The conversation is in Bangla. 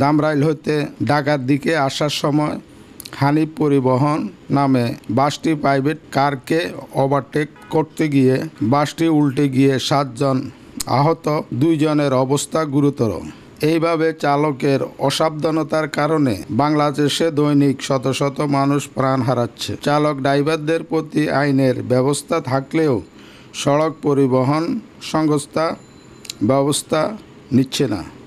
দামরাইল হইতে ঢাকার দিকে আসার সময় হানিফ পরিবহন নামে বাসটি প্রাইভেট কারকে ওভারটেক করতে গিয়ে বাসটি উল্টে গিয়ে সাতজন আহত দুইজনের অবস্থা গুরুতর এইভাবে চালকের অসাবধানতার কারণে বাংলাদেশে দৈনিক শত শত মানুষ প্রাণ হারাচ্ছে চালক ড্রাইভারদের প্রতি আইনের ব্যবস্থা থাকলেও সড়ক পরিবহন সংস্থা ব্যবস্থা নিচ্ছে না